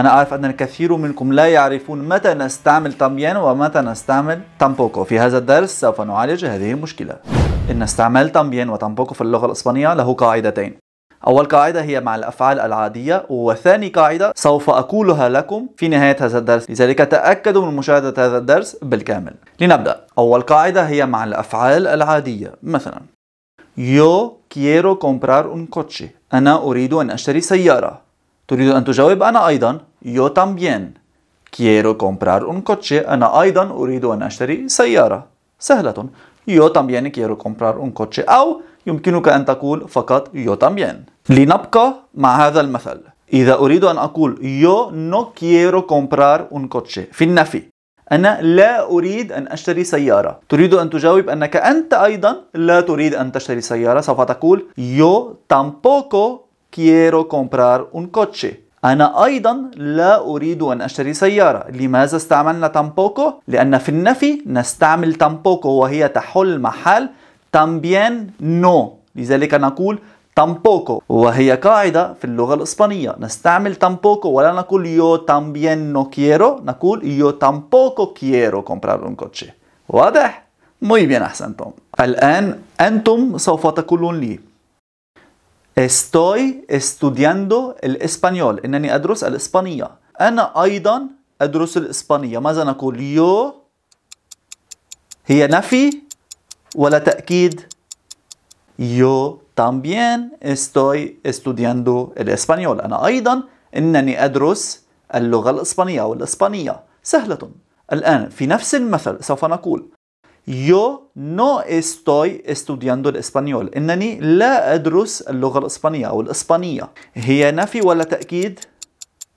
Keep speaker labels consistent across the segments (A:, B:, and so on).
A: أنا أعرف أن الكثير منكم لا يعرفون متى نستعمل تامبيان ومتى نستعمل تامبوكو في هذا الدرس سوف نعالج هذه المشكلة إن استعمال تامبيان وتامبوكو في اللغة الإسبانية له قاعدتين أول قاعدة هي مع الأفعال العادية وثاني قاعدة سوف أقولها لكم في نهاية هذا الدرس لذلك تأكدوا من مشاهدة هذا الدرس بالكامل لنبدأ أول قاعدة هي مع الأفعال العادية مثلا Yo quiero comprar un coche أنا أريد أن أشتري سيارة تريد أن تجاوب أنا أيضا yo también quiero comprar un coche أنا أيضا أريد أن أشتري سيارة سهلة yo también quiero comprar un coche أو يمكنك أن تقول فقط yo también لنبقى مع هذا المثل إذا أريد أن أقول yo no quiero comprar un coche في النفي أنا لا أريد أن أشتري سيارة تريد أن تجاوب أنك أنت أيضا لا تريد أن تشتري سيارة سوف تقول yo tampoco quiero comprar un coche أنا أيضا لا أريد أن أشتري سيارة لماذا استعملنا تامبوكو؟ لأن في النفي نستعمل تامبوكو وهي تحل محل تامبيان نو لذلك نقول تامبوكو وهي قاعدة في اللغة الإسبانية نستعمل تامبوكو ولا نقول يو تامبيان نو كيرو نقول يو تامبوكو كيرو comprar un coche واضح؟ muy bien أحسنتم الآن أنتم سوف تقولون لي Estoy estudiando الإسبانيول إنني أدرس الإسبانية أنا أيضا أدرس الإسبانية ماذا نقول يو هي نفي ولا تأكيد يو también estoy estudiando el español أنا أيضا إنني أدرس اللغة الإسبانية أو الإسبانية سهلة الآن في نفس المثل سوف نقول Yo no estoy estudiando el español. إنني لا أدرس اللغة الإسبانية أو الإسبانية. هي نفي ولا تأكيد؟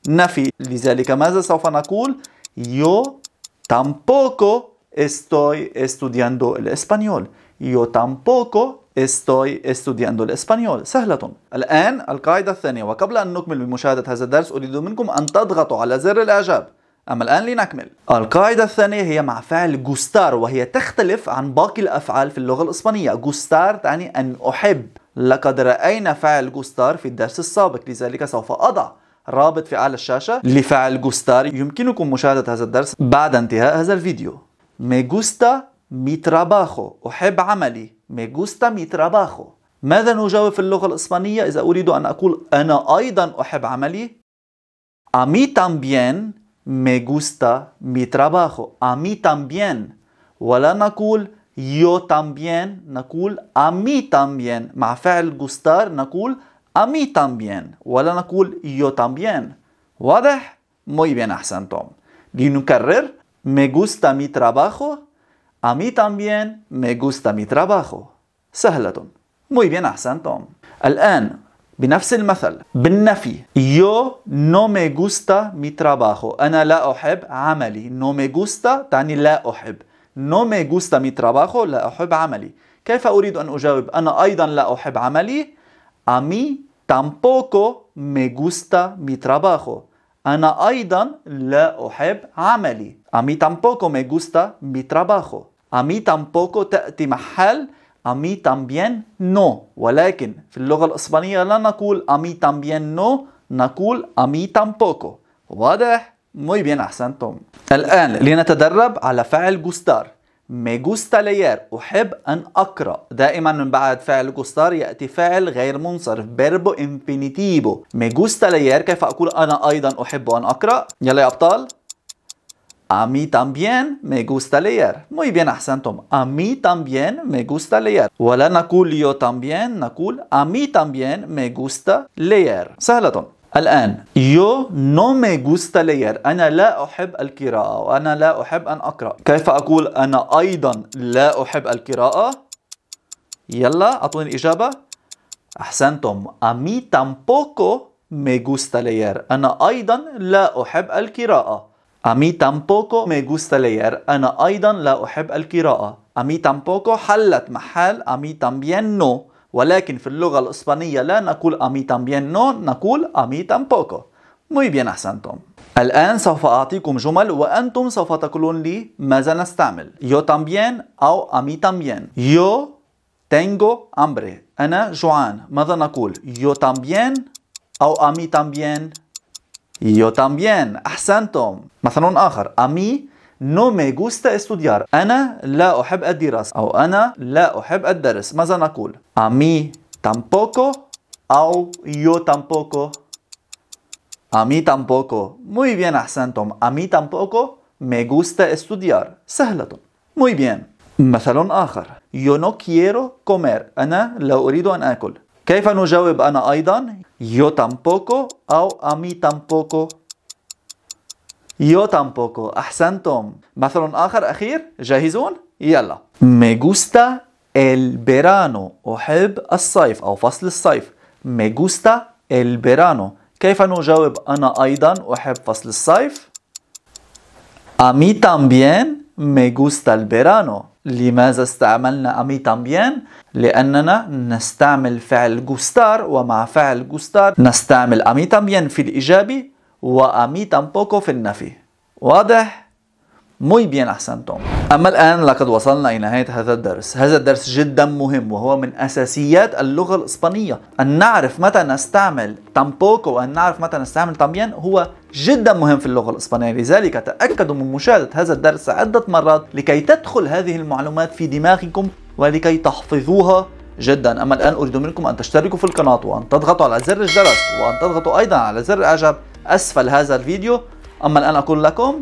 A: نفي. لذلك ماذا سوف نقول؟ Yo tampoco estoy estudiando el español. Yo tampoco estudiando el الإسبانيول سهلة الآن القاعدة الثانية وقبل أن نكمل بمشاهدة هذا الدرس أريد منكم أن تضغطوا على زر الإعجاب أما الآن لنكمل القاعدة الثانية هي مع فعل جوستار وهي تختلف عن باقي الأفعال في اللغة الإسبانية جوستار تعني أن أحب لقد رأينا فعل جوستار في الدرس السابق لذلك سوف أضع رابط في أعلى الشاشة لفعل جوستار يمكنكم مشاهدة هذا الدرس بعد انتهاء هذا الفيديو مي جوستا مي تراباخو أحب عملي مي جوستا مي تراباخو ماذا نجاوب في اللغة الإسبانية إذا أريد أن أقول أنا أيضا أحب عملي أمي تامبيان me gusta mi trabajo. A mí también. ولا yo también. Nakul. a mí también. مع gustar Nakul. a mí también. ولا yo también. واضح؟ Muy bien, dino carrer? me gusta mi trabajo. A mí también me gusta mi trabajo. سهلة. Muy bien, Al الآن بنفس المثل بالنفي يو نو مي جوستا مي تراباخو أنا لا أحب عملي نو مي جوستا تعني لا أحب نو مي جوستا مي تراباخو لا أحب عملي كيف أريد أن أجاوب أنا أيضا لا أحب عملي أمي تامبوكو مي جوستا مي تراباخو أنا أيضا لا أحب عملي أمي تامبوكو مي جوستا مي تراباخو أمي تامبوكو تأتي محل a mí también no ولكن في اللغة الإسبانية لا نقول a mí también no نقول a mí tampoco واضح؟ muy bien أحسنتم الآن لنتدرب على فعل gustar me gusta leer أحب أن أقرأ دائما من بعد فعل gustar يأتي فعل غير منصرف verbo infinitivo me gusta leer كيف أقول أنا أيضا أحب أن أقرأ يلا يا أبطال A mí también me gusta leer. Muy bien أحسنتم. A mí también me gusta leer. ولا نقول yo también نقول a mí también me gusta leer. سهلة. الآن يو نو مي جوستا لير أنا لا أحب القراءة وأنا لا أحب أن أقرأ كيف أقول أنا أيضا لا أحب القراءة يلا أعطوني الإجابة أحسنتم أمي تامبوكو مي جوستا لير أنا أيضا لا أحب القراءة A mí tampoco me gusta leer. أنا أيضا لا أحب القراءة. A mí tampoco حلت محل a mí también no. ولكن في اللغة الإسبانية لا نقول a mí también no نقول a mí tampoco. Muy bien أحسنتم. الآن سوف أعطيكم جمل وأنتم سوف تقولون لي ماذا نستعمل. Yo también أو a mí también. Yo tengo hambre. أنا جوعان. ماذا نقول؟ Yo también أو a mí también. Yo también. أحسنتم. مثل آخر. A mí no me gusta estudiar. أنا لا أحب الدراسة. أو أنا لا أحب الدرس. ماذا نقول؟ A mí tampoco. أو yo tampoco. A mí tampoco. Muy bien, أحسنتم. A mí tampoco me gusta estudiar. سهلة. Muy bien. مثل آخر. Yo no quiero comer. أنا لا أريد أن آكل. كيف نجاوب أنا أيضا؟ يو tampoco أو أمي mí tampoco Yo tampoco أحسنتم مثل آخر أخير جاهزون؟ يلا Me gusta el verano أحب الصيف أو فصل الصيف Me gusta el verano كيف نجاوب أنا أيضا أحب فصل الصيف؟ أمي mí también me gusta el verano لماذا استعملنا أمي تامبيان؟ لأننا نستعمل فعل جوستار ومع فعل جوستار نستعمل أمي تامبيان في الإيجابي وأمي تامبوكو في النفي واضح؟ muy bien أحسنتم أما الآن لقد وصلنا إلى نهاية هذا الدرس هذا الدرس جدا مهم وهو من أساسيات اللغة الإسبانية أن نعرف متى نستعمل تامبوكو وأن نعرف متى نستعمل تامبيان هو جدا مهم في اللغة الإسبانية لذلك تأكدوا من مشاهدة هذا الدرس عدة مرات لكي تدخل هذه المعلومات في دماغكم ولكي تحفظوها جدا أما الآن أريد منكم أن تشتركوا في القناة وأن تضغطوا على زر الجرس وأن تضغطوا أيضا على زر إعجاب أسفل هذا الفيديو أما الآن أقول لكم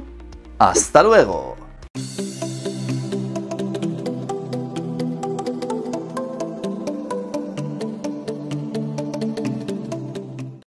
A: hasta luego